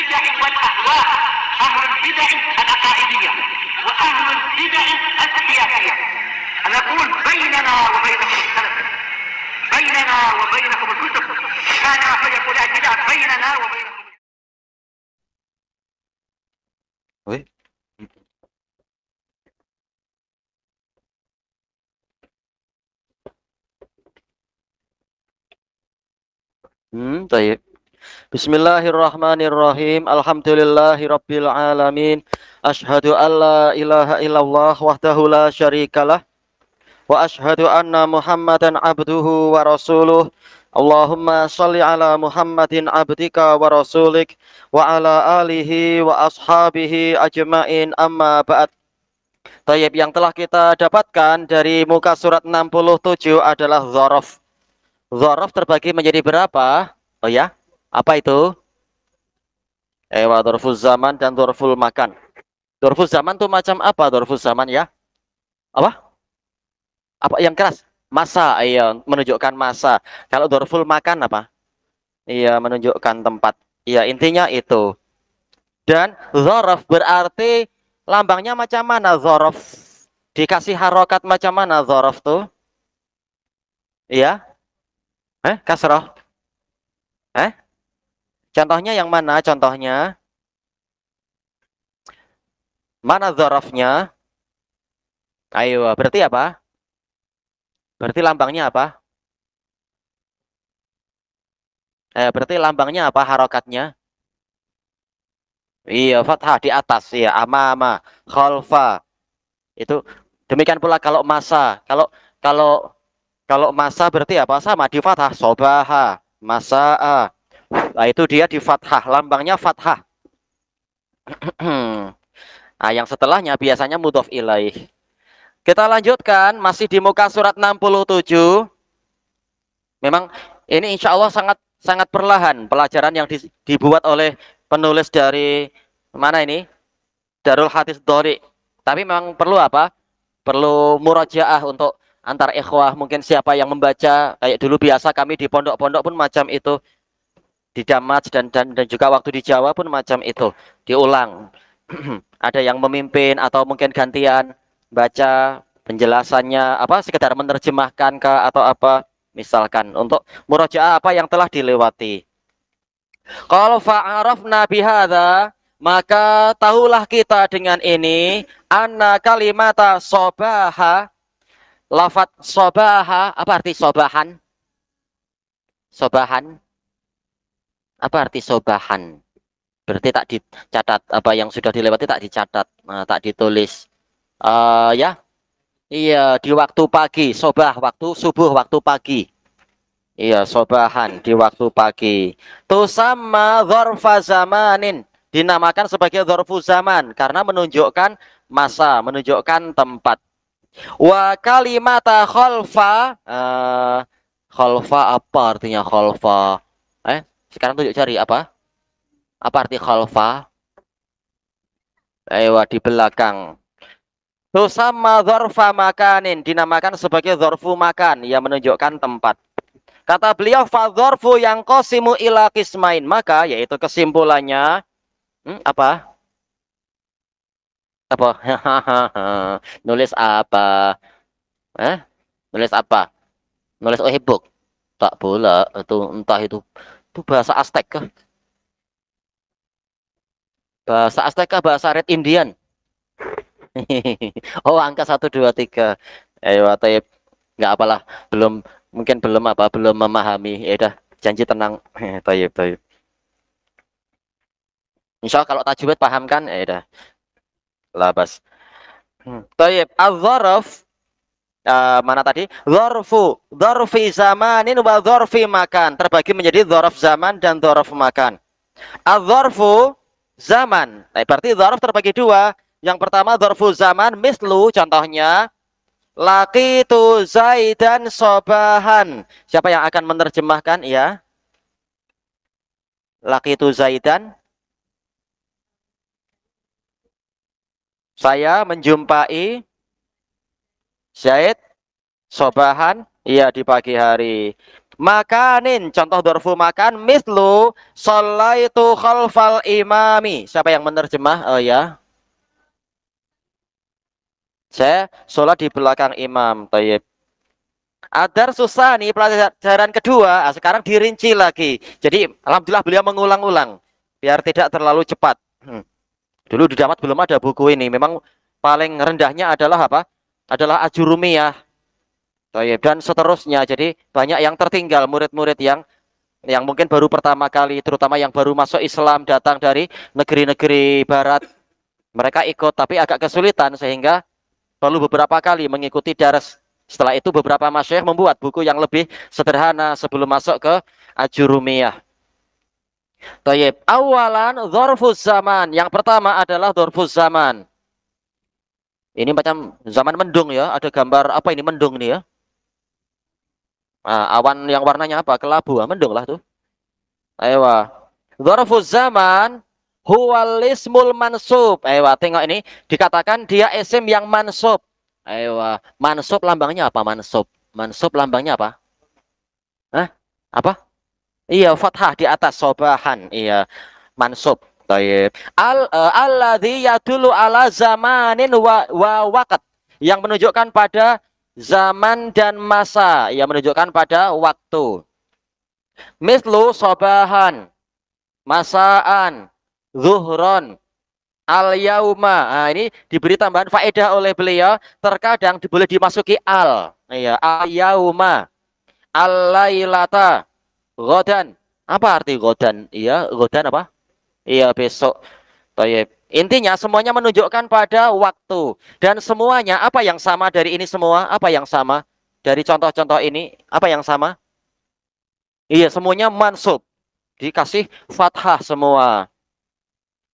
البدع والاهواء اهل البدع العقائديه واهل البدع السياسيه انا اقول بيننا وبينكم السلف بيننا وبينكم الكتب كان احد يقول البدع بيننا وبينكم طيب Bismillahirrahmanirrahim. Alhamdulillahirabbil alamin. Asyhadu an la ilaha illallah wahdahu la syarikalah wa asyhadu anna Muhammadan abduhu wa rasuluh. Allahumma shalli ala Muhammadin abdika wa rasulik wa ala alihi wa ashabihi ajmain amma ba'd. Tayyib yang telah kita dapatkan dari muka surat 67 adalah zorof. Zorof terbagi menjadi berapa? Oh ya, apa itu? Ewa eh, dorful zaman dan dorful makan. Dorful zaman tuh macam apa dorful zaman ya? Apa? Apa yang keras? Masa, iya, menunjukkan masa. Kalau dorful makan apa? Iya, menunjukkan tempat. Iya, intinya itu. Dan zorof berarti lambangnya macam mana zorof? Dikasih harokat macam mana zorof tuh? Iya. Eh, kasroh. Eh? Contohnya yang mana? Contohnya mana zorofnya? Ayo, berarti apa? Berarti lambangnya apa? Eh, berarti lambangnya apa harokatnya? Iya, fathah di atas. Iya, amama, khalfa. Itu demikian pula kalau masa. Kalau kalau kalau masa berarti apa? Sama di fathah sobaha, masaa. Nah, itu dia di fathah, lambangnya fathah. nah, yang setelahnya biasanya mudhof ilaih. Kita lanjutkan, masih di muka surat 67. Memang ini insya Allah sangat sangat perlahan pelajaran yang dibuat oleh penulis dari mana ini? Darul Hadis Dori. Tapi memang perlu apa? Perlu murajaah untuk antar ikhwah mungkin siapa yang membaca kayak dulu biasa kami di pondok-pondok pun macam itu di Damaj dan, dan dan juga waktu di Jawa pun macam itu diulang ada yang memimpin atau mungkin gantian baca penjelasannya apa sekedar menerjemahkan ke atau apa misalkan untuk murojaah apa yang telah dilewati kalau nabi hadha maka tahulah kita dengan ini anna kalimata sobaha lafat sobaha apa arti sobahan sobahan apa arti sobahan berarti tak dicatat apa yang sudah dilewati tak dicatat nah, tak ditulis uh, ya iya di waktu pagi sobah waktu subuh waktu pagi iya sobahan di waktu pagi sama sama zamanin dinamakan sebagai dzarfu zaman karena menunjukkan masa menunjukkan tempat wa kalimata kholfa uh, eh, kholfa apa artinya kholfa sekarang tunjuk cari apa? Apa arti khalfa? Ewa di belakang. Tusamma dzarfa makanin dinamakan sebagai dzarfu makan yang menunjukkan tempat. Kata beliau fa zorfu yang qasimu ila qismain, maka yaitu kesimpulannya hmm, apa? Apa? Nulis apa? Eh? Nulis apa? Nulis ohibuk. Tak boleh itu entah itu itu bahasa Azteca kah? Bahasa Azteca Bahasa Red Indian? oh angka 1, 2, 3 Ayo Taib nggak apalah belum mungkin belum apa belum memahami ya udah janji tenang Taib Taib Insya Allah kalau tajwid paham kan ya udah labas hmm. Taib al Eh, mana tadi? Dhorfu, dhorfi zamanin wa dhorfi makan. Terbagi menjadi dhorf zaman dan dhorf makan. Adhorfu zaman. Nah, berarti dhorf terbagi dua. Yang pertama dhorfu zaman, mislu contohnya. Laki tu Zaidan sobahan. Siapa yang akan menerjemahkan? Ya. Laki tu Zaidan. Saya menjumpai Syait sobahan iya di pagi hari makanin contoh dorfu makan mislu solaitu khalfal imami siapa yang menerjemah oh ya saya sholat di belakang imam Tayyip Adar susah nih pelajaran kedua nah, sekarang dirinci lagi jadi Alhamdulillah beliau mengulang-ulang biar tidak terlalu cepat hmm. dulu di Damat belum ada buku ini memang paling rendahnya adalah apa adalah ajurumiyah. Dan seterusnya. Jadi banyak yang tertinggal murid-murid yang yang mungkin baru pertama kali, terutama yang baru masuk Islam datang dari negeri-negeri barat. Mereka ikut tapi agak kesulitan sehingga perlu beberapa kali mengikuti daras. Setelah itu beberapa masyayikh membuat buku yang lebih sederhana sebelum masuk ke Ajurumiyah. Tayyib. Awalan dzarfuz zaman. Yang pertama adalah dzarfuz zaman. Ini macam zaman mendung ya, ada gambar apa ini mendung nih ya. Nah, awan yang warnanya apa? Kelabu, ah, mendung lah tuh. Ewa. Ah. Zorofu zaman huwalismul mansub. Ewa, ah, tengok ini dikatakan dia esim yang mansub. Ewa, mansub lambangnya apa? Mansub. Mansub lambangnya apa? Hah? Apa? Iya, fathah di atas sobahan. Iya, mansub. Taib. Al uh, eh, alladhi yadullu ala zamanin wa, wa waqt yang menunjukkan pada zaman dan masa yang menunjukkan pada waktu. Mislu sobahan, masaan, zuhron, al-yauma. Nah, ini diberi tambahan faedah oleh beliau, terkadang boleh dimasuki al. Iya, al-yauma, al-lailata, godan. Apa arti godan? Iya, godan apa? Iya besok. Toyib. Intinya semuanya menunjukkan pada waktu dan semuanya apa yang sama dari ini semua apa yang sama dari contoh-contoh ini apa yang sama? Iya semuanya mansub dikasih fathah semua.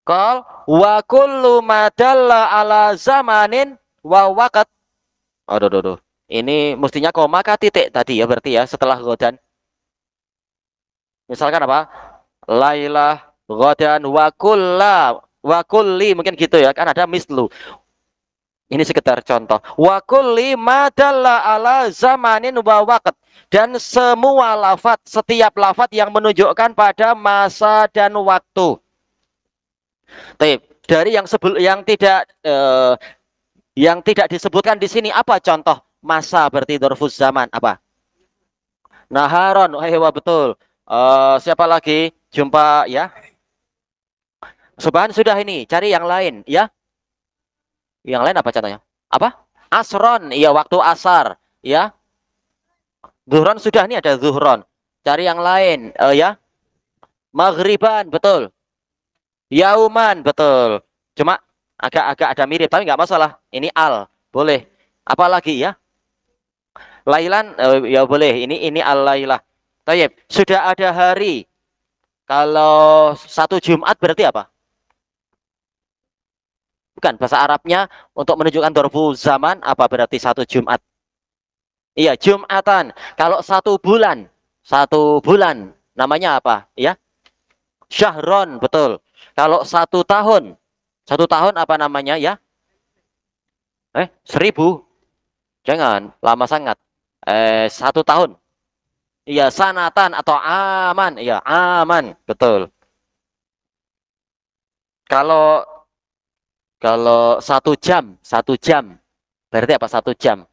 Kal wa kullu madalla ala zamanin wa waqat. Aduh, aduh, aduh. Ini mestinya koma kah titik tadi ya berarti ya setelah godan. Misalkan apa? Lailah Ghadan wa kulla wa kulli mungkin gitu ya kan ada mislu. Ini sekedar contoh. Wa kulli madalla ala zamanin wa waqt dan semua lafat setiap lafat yang menunjukkan pada masa dan waktu. Taip. Dari yang sebelum yang tidak eh, yang tidak disebutkan di sini apa contoh masa berarti dorfus zaman apa? Naharon, hehe betul. Uh, siapa lagi? Jumpa ya. Subhan sudah ini, cari yang lain ya. Yang lain apa contohnya? Apa? Asron, iya waktu asar, ya. Zuhron sudah ini ada zuhron. Cari yang lain, uh, ya. Maghriban, betul. Yauman, betul. Cuma agak-agak ada mirip, tapi nggak masalah. Ini al, boleh. Apalagi ya? Lailan, uh, ya boleh. Ini ini al lailah. Tayyib, sudah ada hari. Kalau satu Jumat berarti apa? bukan bahasa Arabnya untuk menunjukkan dorbu zaman apa berarti satu Jumat iya Jumatan kalau satu bulan satu bulan namanya apa ya Syahron betul kalau satu tahun satu tahun apa namanya ya eh seribu jangan lama sangat eh satu tahun iya sanatan atau aman iya aman betul kalau kalau satu jam, satu jam, berarti apa satu jam?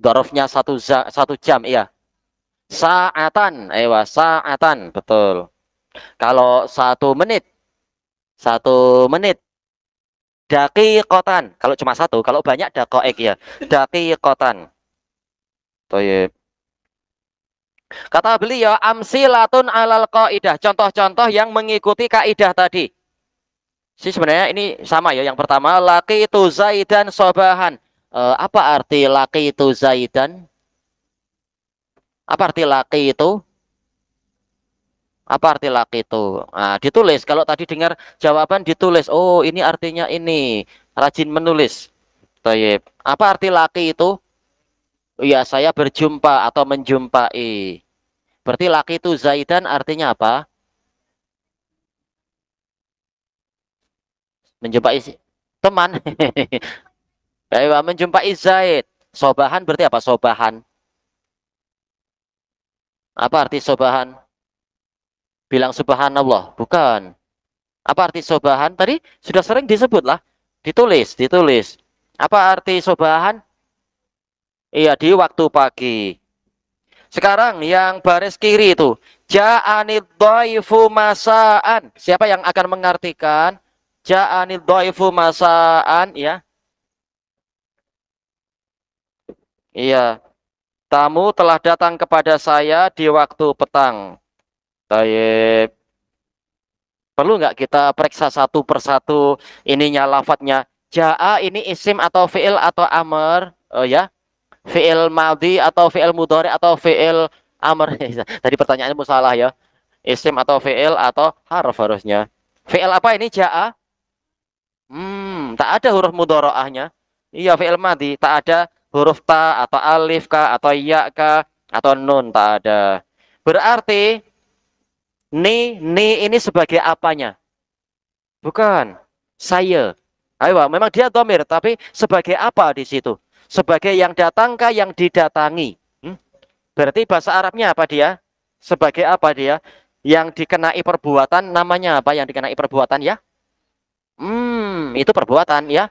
Dorofnya satu, za, satu jam, iya. Saatan, ewa, saatan, betul. Kalau satu menit, satu menit, daki kotan. Kalau cuma satu, kalau banyak dakoek ya, daki kotan. Toyib. Kata beliau, amsilatun alal kaidah. Contoh-contoh yang mengikuti kaidah tadi sih sebenarnya ini sama ya. Yang pertama laki itu zaidan sobahan. Uh, apa arti laki itu zaidan? Apa arti laki itu? Apa arti laki itu? Nah, ditulis. Kalau tadi dengar jawaban ditulis. Oh, ini artinya ini. Rajin menulis. Taib. Apa arti laki itu? Ya, saya berjumpa atau menjumpai. Berarti laki itu Zaidan artinya apa? menjumpai teman menjumpai Zaid sobahan berarti apa sobahan apa arti sobahan bilang subhanallah bukan apa arti sobahan tadi sudah sering disebut lah ditulis ditulis apa arti sobahan iya di waktu pagi sekarang yang baris kiri itu ja'anid daifu masaan siapa yang akan mengartikan Ja'ani do'ifu masaan ya. Iya. Tamu telah datang kepada saya di waktu petang. Taib. Perlu nggak kita periksa satu persatu ininya lafadznya? Ja'a ini isim atau fi'il atau amr? Oh ya. Fi'il madhi atau fi'il mudhari atau fi'il amr. Iya. Tadi pertanyaannya salah ya. Isim atau fi'il atau harf harusnya. Fi'il apa ini ja'a? tak ada huruf mudoroahnya. Iya fi'il madhi, tak ada huruf ta atau alif ka atau ya ka atau nun tak ada. Berarti ni ni ini sebagai apanya? Bukan saya. Ayo, memang dia domir, tapi sebagai apa di situ? Sebagai yang datangkah yang didatangi? Hmm? Berarti bahasa Arabnya apa dia? Sebagai apa dia? Yang dikenai perbuatan namanya apa? Yang dikenai perbuatan ya? Hmm, itu perbuatan ya.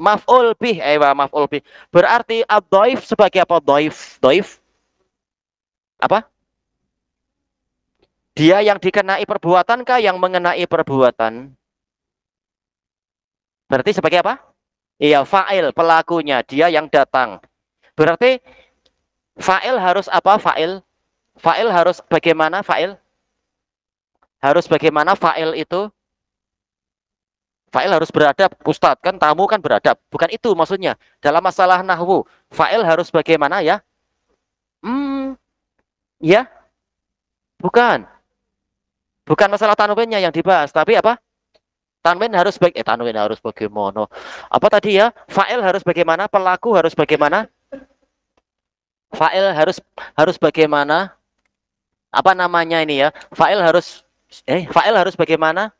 Maf'ul bih, ewa eh, maf'ul bih. Berarti ad sebagai apa Doif, doif? apa? Dia yang dikenai perbuatan kah yang mengenai perbuatan? Berarti sebagai apa? Iya, fa'il pelakunya, dia yang datang. Berarti fa'il harus apa fa'il? Fa'il harus bagaimana fa'il? Harus bagaimana fa'il itu? Fa'il harus beradab, Ustadz kan tamu kan beradab. Bukan itu maksudnya. Dalam masalah nahwu, fa'il harus bagaimana ya? Hmm, ya? Bukan. Bukan masalah tanwinnya yang dibahas, tapi apa? Tanwin harus baik, eh tanwin harus bagaimana? Apa tadi ya? Fa'il harus bagaimana? Pelaku harus bagaimana? Fa'il harus harus bagaimana? Apa namanya ini ya? Fa'il harus eh fa'il harus bagaimana?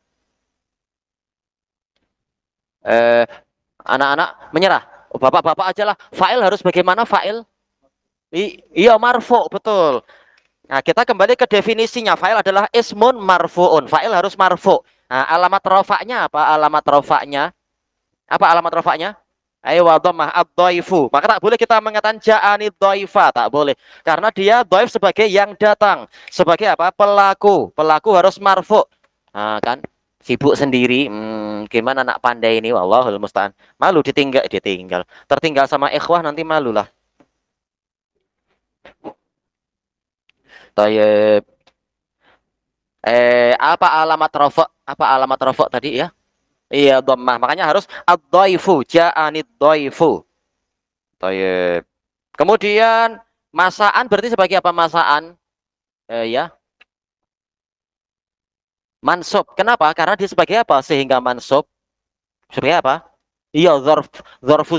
eh, anak-anak menyerah. Oh, bapak-bapak ajalah, fa'il harus bagaimana fa'il? Iya, marfu, betul. Nah, kita kembali ke definisinya. Fa'il adalah ismun marfu'un. Fa'il harus marfu. Nah, alamat rofaknya apa? Alamat rofaknya. Apa alamat rofaknya? Aywa dhammah ad Maka tak boleh kita mengatakan ja'ani dhaifa, tak boleh. Karena dia dhaif sebagai yang datang, sebagai apa? Pelaku. Pelaku harus marfu. Nah, kan? sibuk sendiri hmm, gimana anak pandai ini wallahul musta'an malu ditinggal ditinggal tertinggal sama ikhwah nanti malulah Tayyib. Eh apa alamat rofok apa alamat rofok tadi ya iya dhammah makanya harus ad-dhaifu ja'anid dhaifu Tayyib. kemudian masaan berarti sebagai apa masaan eh, ya Mansub. Kenapa? Karena dia sebagai apa? Sehingga mansub. Sebagai apa? Iya, zorf,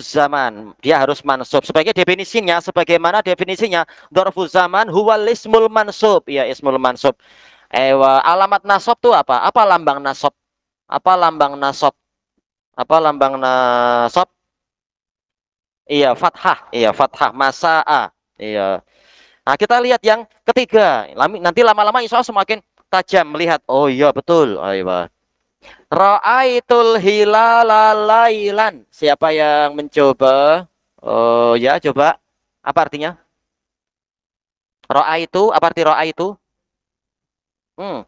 zaman. Dia harus mansub. Sebagai definisinya, sebagaimana definisinya, zorfuz zaman huwa ismul mansub. Iya, ismul mansub. Ewa, alamat nasab tuh apa? Apa lambang nasab? Apa lambang nasab? Apa lambang nasab? Iya, fathah. Iya, fathah. Masa'a. Iya. Nah, kita lihat yang ketiga. Nanti lama-lama insya Allah semakin tajam melihat. Oh iya betul. Ayo. Ra'aitul hilala lailan. Siapa yang mencoba? Oh ya, coba. Apa artinya? ra'a itu, apa arti ra'a itu? Hmm.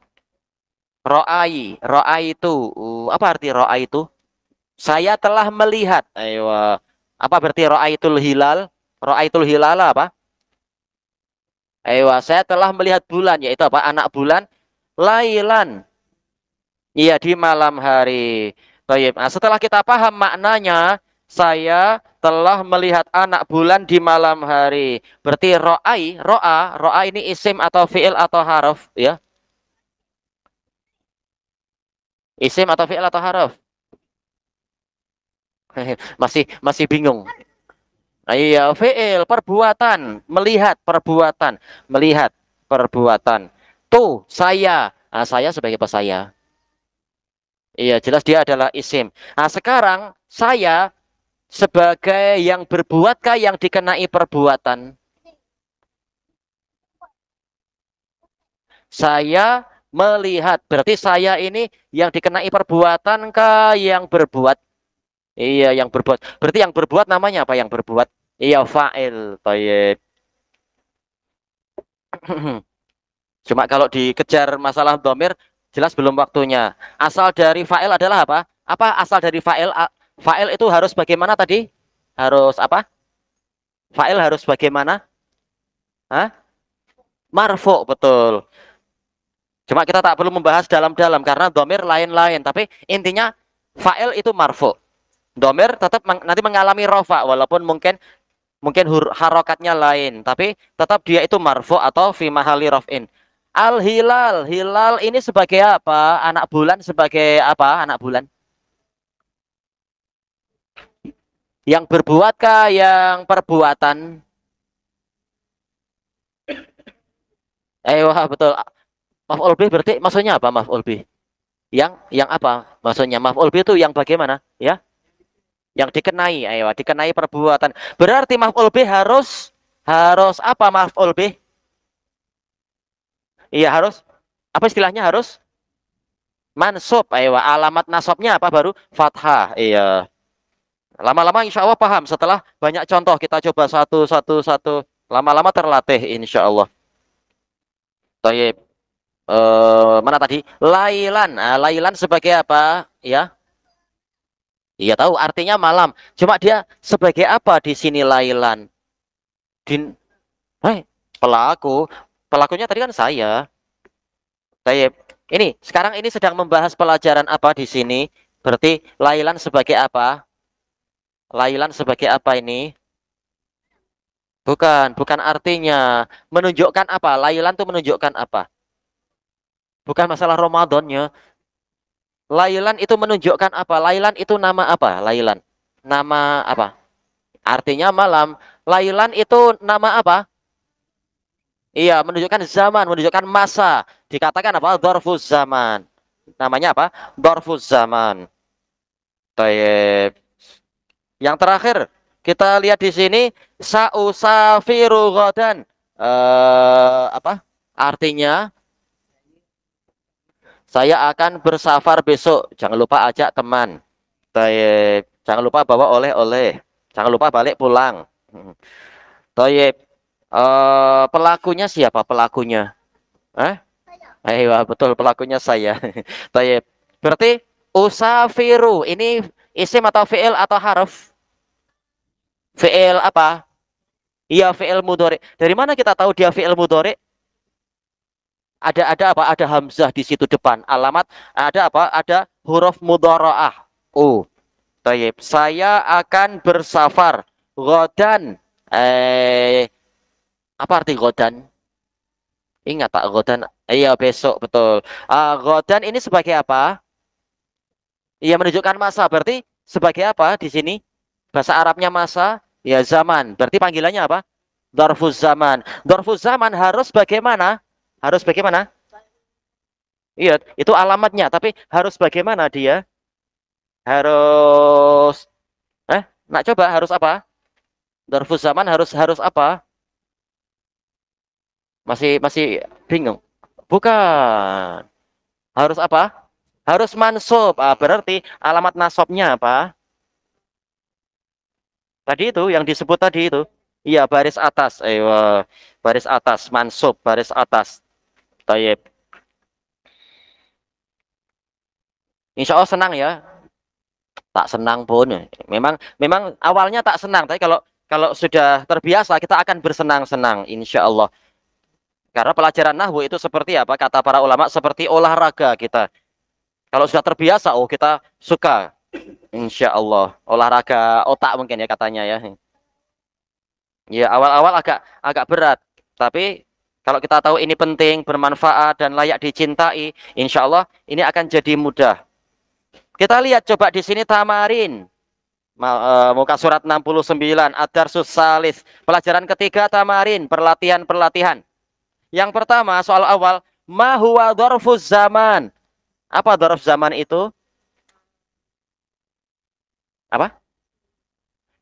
ra'ai ra'a itu. Uh, apa arti ra'a itu? Saya telah melihat. Ayo. Apa berarti ra'aitul hilal? ra'aitul itul hilal apa? Ayo, saya telah melihat bulan, yaitu apa? Anak bulan lailan. Iya, di malam hari. Baik. Nah, setelah kita paham maknanya, saya telah melihat anak bulan di malam hari. Berarti ro'ai, ro'a, ro'a ini isim atau fi'il atau haraf, ya. Isim atau fi'il atau haraf? masih masih bingung. Nah, iya, fi'il, perbuatan, melihat perbuatan, melihat perbuatan itu saya. Nah, saya sebagai apa saya? Iya, jelas dia adalah isim. Nah, sekarang saya sebagai yang berbuatkah yang dikenai perbuatan? Saya melihat. Berarti saya ini yang dikenai perbuatan kah yang berbuat? Iya, yang berbuat. Berarti yang berbuat namanya apa yang berbuat? Iya, fa'il. Cuma kalau dikejar masalah domir, jelas belum waktunya. Asal dari fa'il adalah apa? Apa asal dari fa'il? Fa'il itu harus bagaimana tadi? Harus apa? Fa'il harus bagaimana? Hah? marfo betul. Cuma kita tak perlu membahas dalam-dalam karena domir lain-lain. Tapi intinya fa'il itu marfo. Domir tetap meng, nanti mengalami rofa walaupun mungkin mungkin harokatnya lain. Tapi tetap dia itu marfu atau fi mahali rof'in. Al hilal, hilal ini sebagai apa? Anak bulan sebagai apa? Anak bulan. Yang berbuat berbuatkah yang perbuatan? Eh, wah, betul. Maaf Olbi, berarti maksudnya apa Maaf Olbi. Yang yang apa? Maksudnya maaf Olbi itu yang bagaimana, ya? Yang dikenai, ayo dikenai perbuatan. Berarti maaf Olbi harus harus apa Maaf Olbi. Iya harus apa istilahnya harus mansub eh, ayo alamat nasabnya apa baru fathah iya lama-lama insya Allah paham setelah banyak contoh kita coba satu satu satu lama-lama terlatih insya Allah Tayyip. E, eh, mana tadi lailan nah, lailan sebagai apa ya iya tahu artinya malam cuma dia sebagai apa di sini lailan din hey, eh, pelaku pelakunya tadi kan saya. Saya ini sekarang ini sedang membahas pelajaran apa di sini? Berarti lailan sebagai apa? Lailan sebagai apa ini? Bukan, bukan artinya menunjukkan apa? Lailan tuh menunjukkan apa? Bukan masalah Ramadannya. Lailan itu menunjukkan apa? Lailan itu nama apa? Lailan. Nama apa? Artinya malam. Lailan itu nama apa? Iya, menunjukkan zaman, menunjukkan masa. Dikatakan apa? Dorfus zaman. Namanya apa? Dorfus zaman. Taib. Yang terakhir, kita lihat di sini sausafiru ghadan. Eh, apa? Artinya saya akan bersafar besok. Jangan lupa ajak teman. Taib. Jangan lupa bawa oleh-oleh. Jangan lupa balik pulang. Hmm. Taib. Uh, pelakunya siapa pelakunya? eh Ayo, iya, betul pelakunya saya. Tayyib. Berarti usafiru ini isim atau fi'il atau harf? Fi'il apa? Iya fi'il mudhari. Dari mana kita tahu dia fi'il mudhari? Ada ada apa? Ada hamzah di situ depan. Alamat ada apa? Ada huruf mudhara'ah. U. Tayyib. Saya akan bersafar. Godan. Eh, apa arti godan? Ingat Pak godan. Iya besok betul. Uh, godan ini sebagai apa? Iya menunjukkan masa. Berarti sebagai apa di sini? Bahasa Arabnya masa. Ya zaman. Berarti panggilannya apa? Dorfuz zaman. Dorfuz zaman harus bagaimana? Harus bagaimana? Iya, itu alamatnya. Tapi harus bagaimana dia? Harus eh? Nak coba harus apa? Dorfuz zaman harus harus apa? Masih masih bingung? Bukan. Harus apa? Harus mansub Ah, berarti alamat nasobnya apa? Tadi itu yang disebut tadi itu. Iya, baris atas. Eh, baris atas, mansub baris atas. Taib. Insya Allah senang ya. Tak senang pun. Memang memang awalnya tak senang, tapi kalau kalau sudah terbiasa kita akan bersenang-senang insya Allah. Karena pelajaran nahwu itu seperti apa? Kata para ulama seperti olahraga kita. Kalau sudah terbiasa, oh kita suka. Insya Allah. Olahraga otak mungkin ya katanya ya. Ya awal-awal agak agak berat. Tapi kalau kita tahu ini penting, bermanfaat, dan layak dicintai, insya Allah ini akan jadi mudah. Kita lihat coba di sini tamarin. E, muka surat 69, Adar Susalis. Pelajaran ketiga tamarin, perlatihan-perlatihan. Yang pertama, soal awal, ma huwa zaman? Apa dorf zaman itu? Apa?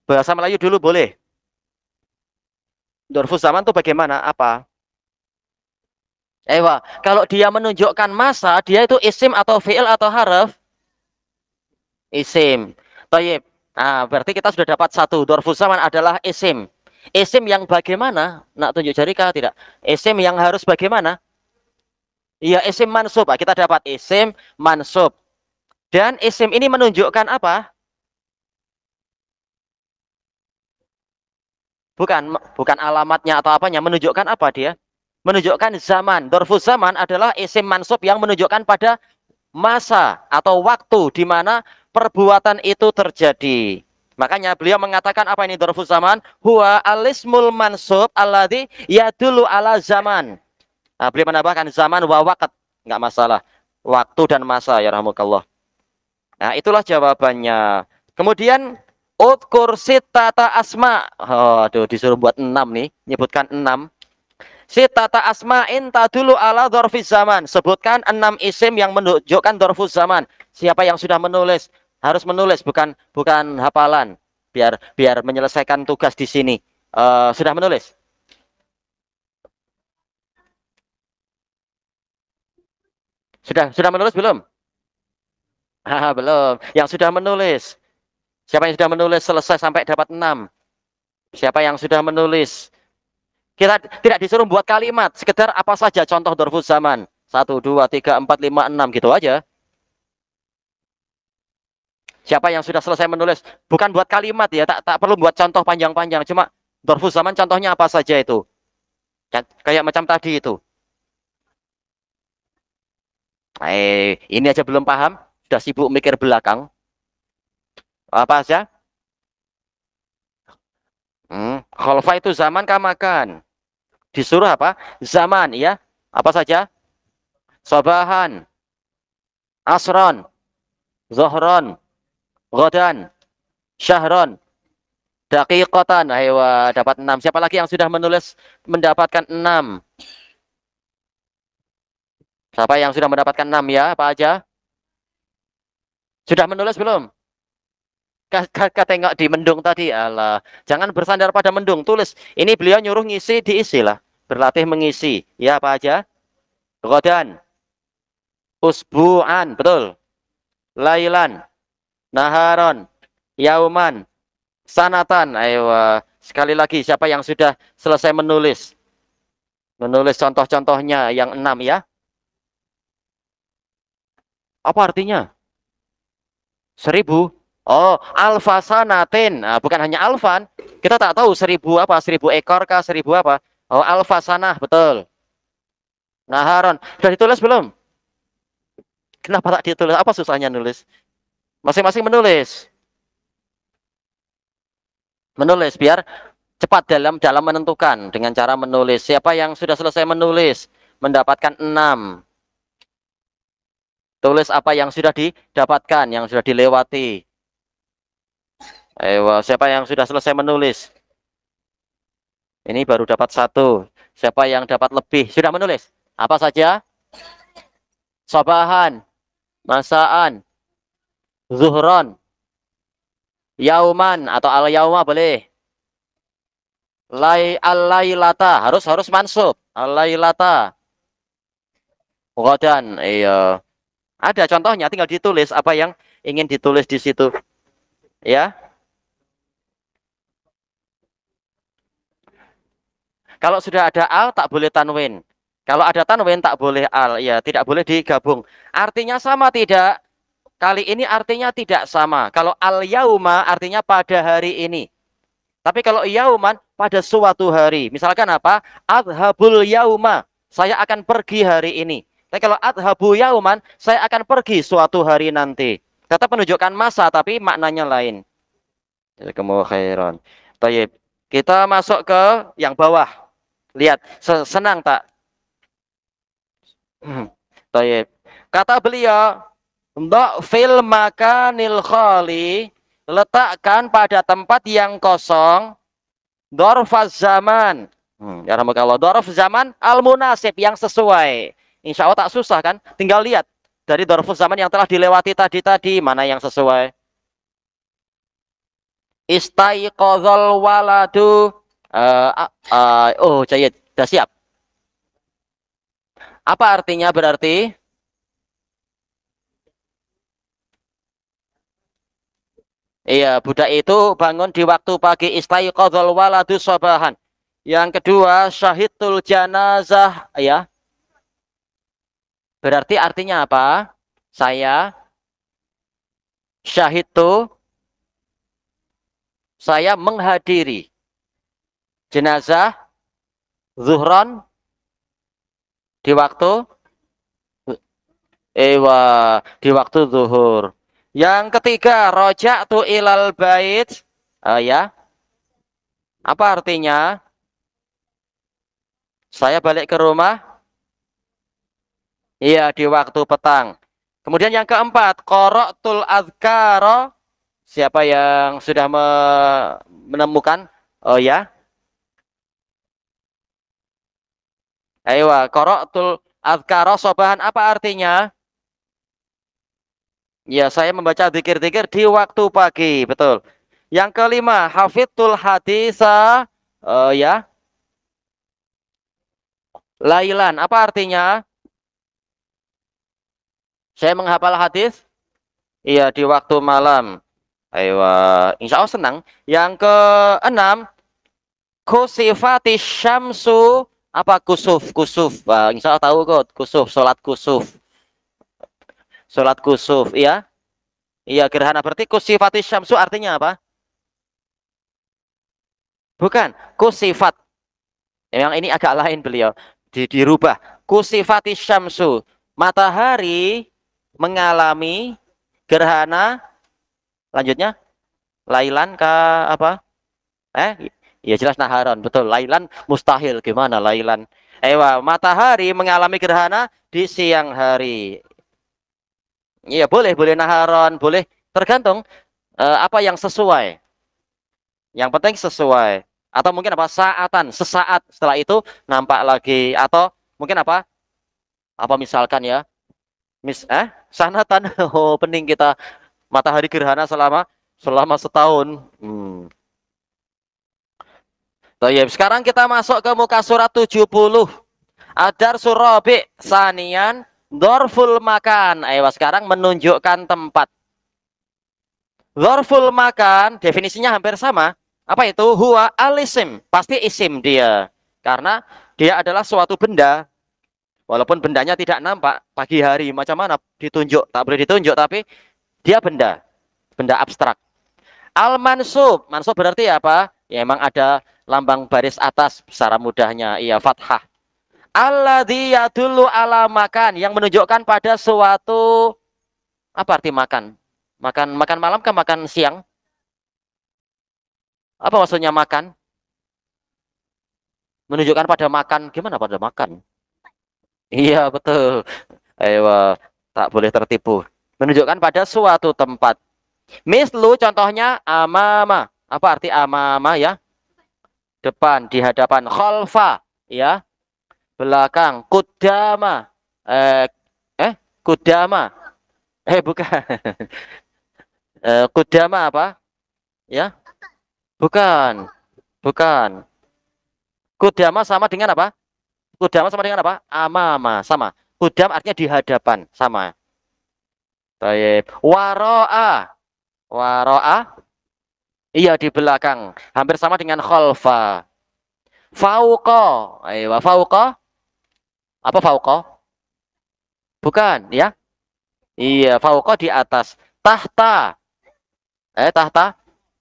Bahasa Melayu dulu boleh. Dorfuz zaman itu bagaimana? Apa? Ewa, kalau dia menunjukkan masa, dia itu isim atau fi'il atau harf? Isim. Tayyib. Nah, berarti kita sudah dapat satu. Dorfuz zaman adalah isim. Isim yang bagaimana? Nak tunjuk jari kah? Tidak. Isim yang harus bagaimana? ya isim mansub. Kita dapat isim mansub. Dan isim ini menunjukkan apa? Bukan bukan alamatnya atau apanya, menunjukkan apa dia? Menunjukkan zaman. Dorfu zaman adalah isim mansub yang menunjukkan pada masa atau waktu di mana perbuatan itu terjadi. Makanya beliau mengatakan apa ini dorfus zaman? Huwa alismul mansub alladhi yadulu ala zaman. Nah, beliau menambahkan zaman wa wakat Enggak masalah. Waktu dan masa ya rahmukallah. Nah, itulah jawabannya. Kemudian Utkur sitata asma. Oh, aduh, disuruh buat enam nih. Nyebutkan enam. Sitata asma inta dulu ala Dorfus zaman. Sebutkan enam isim yang menunjukkan dorfus zaman. Siapa yang sudah menulis? harus menulis bukan bukan hafalan biar biar menyelesaikan tugas di sini uh, sudah menulis sudah sudah menulis belum Haha, belum yang sudah menulis siapa yang sudah menulis selesai sampai dapat 6 siapa yang sudah menulis kita tidak disuruh buat kalimat sekedar apa saja contoh dorfus zaman satu dua tiga empat lima enam gitu aja Siapa yang sudah selesai menulis? Bukan buat kalimat ya, tak, tak perlu buat contoh panjang-panjang. Cuma dorfus zaman contohnya apa saja itu. Kan, kayak macam tadi itu. Eh, ini aja belum paham, sudah sibuk mikir belakang. Apa saja? Hmm, khalfa itu zaman kamakan. Disuruh apa? Zaman ya. Apa saja? Sobahan, asron, zohron, Rodan, Syahron, Daqiqatan. Ayo dapat enam. Siapa lagi yang sudah menulis mendapatkan enam? Siapa yang sudah mendapatkan enam ya? Apa aja? Sudah menulis belum? Kakak tengok di mendung tadi, Allah. Jangan bersandar pada mendung, tulis. Ini beliau nyuruh ngisi, diisi lah. Berlatih mengisi. Ya, apa aja? Rodan, Usbu'an, betul. Lailan naharon, yauman, sanatan. Ayo, eh, sekali lagi siapa yang sudah selesai menulis? Menulis contoh-contohnya yang enam ya. Apa artinya? Seribu. Oh, alfa sanatin. Nah, bukan hanya alfan. Kita tak tahu seribu apa, seribu ekor kah, seribu apa. Oh, alfa sanah, betul. Naharon. Sudah ditulis belum? Kenapa tak ditulis? Apa susahnya nulis? Masing-masing menulis. Menulis biar cepat dalam dalam menentukan dengan cara menulis. Siapa yang sudah selesai menulis mendapatkan 6. Tulis apa yang sudah didapatkan, yang sudah dilewati. Ewa, siapa yang sudah selesai menulis? Ini baru dapat satu. Siapa yang dapat lebih? Sudah menulis? Apa saja? Sobahan, masaan, zuhron yauman atau al yauma boleh lai al lailata harus harus mansub al lailata Godan, iya. Ada contohnya, tinggal ditulis apa yang ingin ditulis di situ. Ya. Kalau sudah ada al, tak boleh tanwin. Kalau ada tanwin, tak boleh al. Ya, tidak boleh digabung. Artinya sama tidak? Kali ini artinya tidak sama. Kalau al-yauma artinya pada hari ini. Tapi kalau yauman pada suatu hari. Misalkan apa? Adhabul yauma. Saya akan pergi hari ini. Tapi kalau adhabu yauman, saya akan pergi suatu hari nanti. Tetap menunjukkan masa, tapi maknanya lain. Jazakumullah khairan. Kita masuk ke yang bawah. Lihat, senang tak? Tayyib. Kata beliau, Fil maka khali letakkan pada tempat yang kosong dorfaz zaman. Hmm, ya kalau Dorf zaman al munasib yang sesuai. Insya Allah tak susah kan? Tinggal lihat dari dorf zaman yang telah dilewati tadi tadi mana yang sesuai. Istaiqadzal waladu uh, uh, oh jayid, sudah siap. Apa artinya berarti? Iya, budak itu bangun di waktu pagi istaiqadzal waladu sabahan. Yang kedua, syahidul janazah, ya. Berarti artinya apa? Saya syahidu. saya menghadiri jenazah zuhron di waktu ewa eh, di waktu zuhur yang ketiga, rojak tu ilal bait. Uh, ya. Apa artinya? Saya balik ke rumah. Iya, di waktu petang. Kemudian yang keempat, korok tul azkaro. Siapa yang sudah me menemukan? Oh ya. Ayo, tul azkaro sobahan apa artinya? Ya, saya membaca zikir-zikir di waktu pagi, betul. Yang kelima, hafidul hadisa uh, eh, ya. Lailan, apa artinya? Saya menghafal hadis iya di waktu malam. Ayo, insya Allah senang. Yang keenam, kusifati syamsu apa kusuf kusuf. Uh, insya Allah tahu kok kusuf, sholat kusuf. Sholat kusuf, iya. Iya, gerhana. Berarti kusifati syamsu artinya apa? Bukan, kusifat. Memang ini agak lain beliau. Di, dirubah. Kusifati syamsu. Matahari mengalami gerhana. Lanjutnya. Lailan ke apa? Eh, ya jelas naharon. Betul, lailan mustahil. Gimana lailan? Ewa, matahari mengalami gerhana di siang hari. Iya boleh, boleh naharon, boleh tergantung uh, apa yang sesuai. Yang penting sesuai. Atau mungkin apa saatan, sesaat setelah itu nampak lagi. Atau mungkin apa? Apa misalkan ya? Mis eh sanatan oh pening kita matahari gerhana selama selama setahun. Hmm. Sekarang kita masuk ke muka surat 70. Adar surabi sanian Dorful makan. Ayo sekarang menunjukkan tempat. Dorful makan definisinya hampir sama. Apa itu? Huwa alisim. Pasti isim dia. Karena dia adalah suatu benda. Walaupun bendanya tidak nampak pagi hari macam mana ditunjuk, tak boleh ditunjuk tapi dia benda. Benda abstrak. Al mansub. Mansub berarti apa? Ya emang ada lambang baris atas secara mudahnya. Iya fathah. Allah Dia dulu ala makan yang menunjukkan pada suatu apa arti makan? Makan makan malam kah makan siang? Apa maksudnya makan? Menunjukkan pada makan gimana pada makan? Iya betul. Ayo tak boleh tertipu. Menunjukkan pada suatu tempat. lu contohnya amama. Apa arti amama ya? Depan, di hadapan. Kholfa ya belakang kudama eh, eh kudama eh bukan eh, kudama apa ya bukan bukan kudama sama dengan apa kudama sama dengan apa amama sama kudam artinya di hadapan sama Taib. waroa waroa iya di belakang hampir sama dengan kholfa fauqa ayo fauqa apa fauqa? Bukan, ya. Iya, fauqa di atas. Tahta. Eh, tahta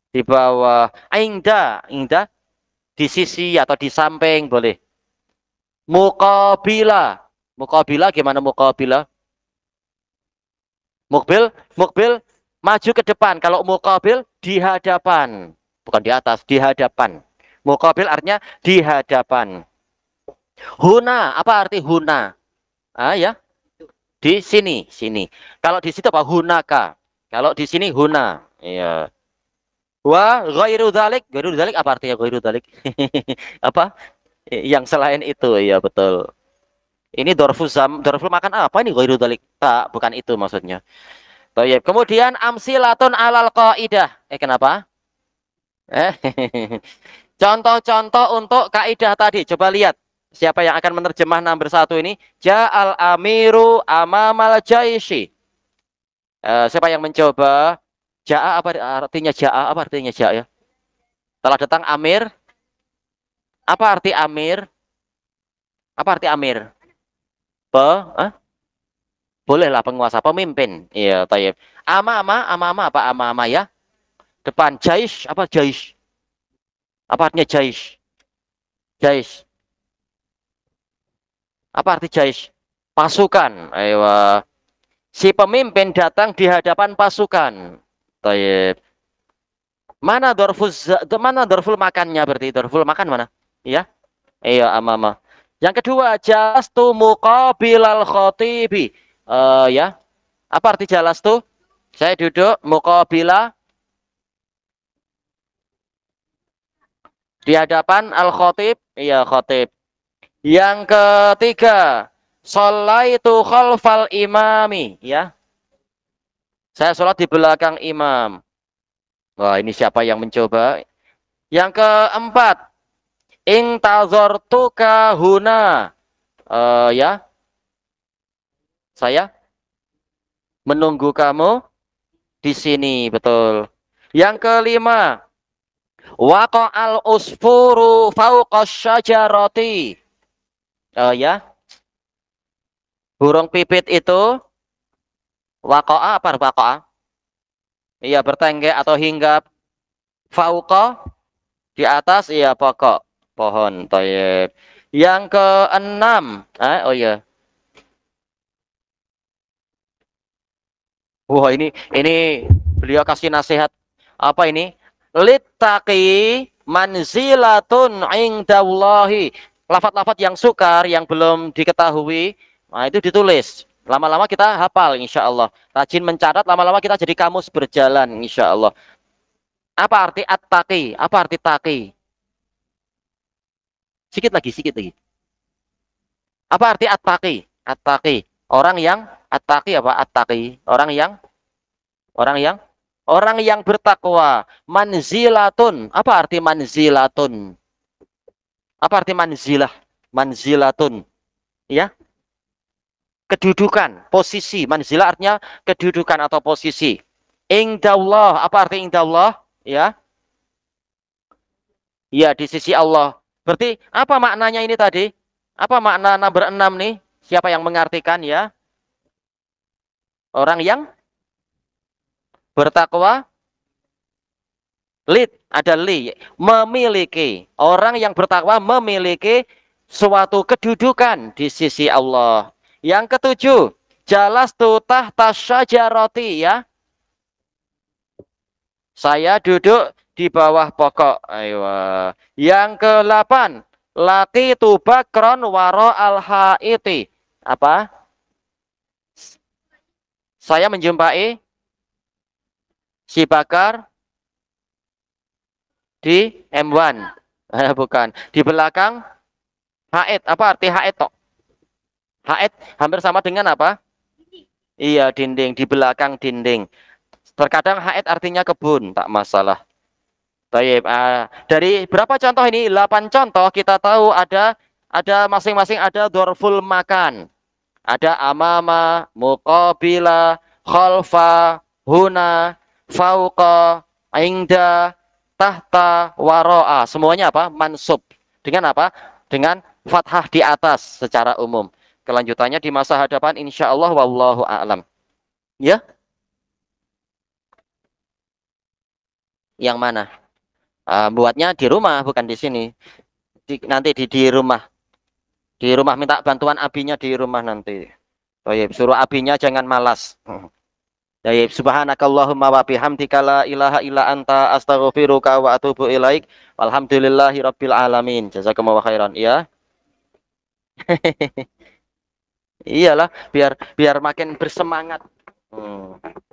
di bawah. Ainda, ah, ainda di sisi atau di samping boleh. Mukabila. Mukabila gimana mukabila? Mukbil, mukbil maju ke depan. Kalau mukabil di hadapan, bukan di atas, di hadapan. Mukabil artinya di hadapan. Huna, apa arti huna? Ah ya. Di sini, sini. Kalau di situ apa hunaka. Kalau di sini huna. Iya. Wa ghairu dzalik, ghairu dzalik apa artinya ghairu dzalik? apa? Yang selain itu, iya betul. Ini dorfu zam, dorfu makan apa ini ghairu dzalik? Tak, bukan itu maksudnya. Baik. Kemudian amsilatun alal qaidah. Eh kenapa? Eh. Contoh-contoh untuk kaidah tadi coba lihat. Siapa yang akan menerjemah nomor satu ini? Ja'al amiru amamal Jaisi Uh, eh, siapa yang mencoba? Ja'a apa artinya ja'a? Apa artinya ja'a ya? Telah datang amir. Apa arti amir? Apa arti amir? Pe? Huh? Eh? Bolehlah penguasa, pemimpin. Iya, taib. Ama-ama, ama-ama apa ama-ama ya? Depan jais apa jais? Apa artinya jais? Jais. Apa arti jais? Pasukan. Ewa. Eh, si pemimpin datang di hadapan pasukan. Taib. Mana dorful mana dorful makannya berarti dorful makan mana? Iya. Iya amama. Yang kedua tuh mukabilal khotibi. Uh, eh, ya. Apa arti tuh? Saya duduk mukabila di hadapan al khotib. Iya khotib. Yang ketiga, sholaitu khalfal imami, ya. Saya sholat di belakang imam. Wah, ini siapa yang mencoba? Yang keempat, tazortu huna. Uh, ya. Saya menunggu kamu di sini, betul. Yang kelima, waqa'al usfuru fauqa syajarati uh, ya burung pipit itu wakoa apa wakoa iya bertengge atau hinggap fauko di atas iya pokok pohon toyeb yang keenam eh, oh iya wah oh, ini ini beliau kasih nasihat apa ini litaki manzilatun indallahi lafat-lafat yang sukar yang belum diketahui nah itu ditulis lama-lama kita hafal insya Allah rajin mencatat lama-lama kita jadi kamus berjalan insya Allah apa arti at apa arti taqi sikit lagi sikit lagi apa arti at-taqi at orang yang at apa at orang yang orang yang orang yang bertakwa manzilatun apa arti manzilatun apa arti manzilah? Manzilatun. Ya. Kedudukan, posisi. Manzilah artinya kedudukan atau posisi. Ingdallah. apa arti ingdallah? Ya. Ya, di sisi Allah. Berarti apa maknanya ini tadi? Apa makna nomor enam nih? Siapa yang mengartikan ya? Orang yang bertakwa Lid ada li, memiliki. Orang yang bertakwa memiliki suatu kedudukan di sisi Allah. Yang ketujuh, jalas tutah tasyajaroti ya. Saya duduk di bawah pokok. Ayo. Yang ke-8, laki kron waro al haiti. Apa? Saya menjumpai si bakar di M1 eh, bukan di belakang haid e apa arti haid e tok haid e hampir sama dengan apa iya dinding di belakang dinding terkadang haid artinya kebun tak masalah Taib, ah. dari berapa contoh ini 8 contoh kita tahu ada ada masing-masing ada dorful makan ada amama muqabila khalfa huna fauqa indah, tahta waroa semuanya apa mansub dengan apa dengan fathah di atas secara umum kelanjutannya di masa hadapan insya Allah wallahu a'lam ya yang mana uh, buatnya di rumah bukan di sini di, nanti di di rumah di rumah minta bantuan abinya di rumah nanti oh, iya, suruh abinya jangan malas Ya Tayyib subhanakallahumma wa bihamdika la ilaha illa anta astaghfiruka wa atubu ilaik. Walhamdulillahi rabbil alamin. wa khairan. Iya. Iyalah biar biar makin bersemangat. Hmm.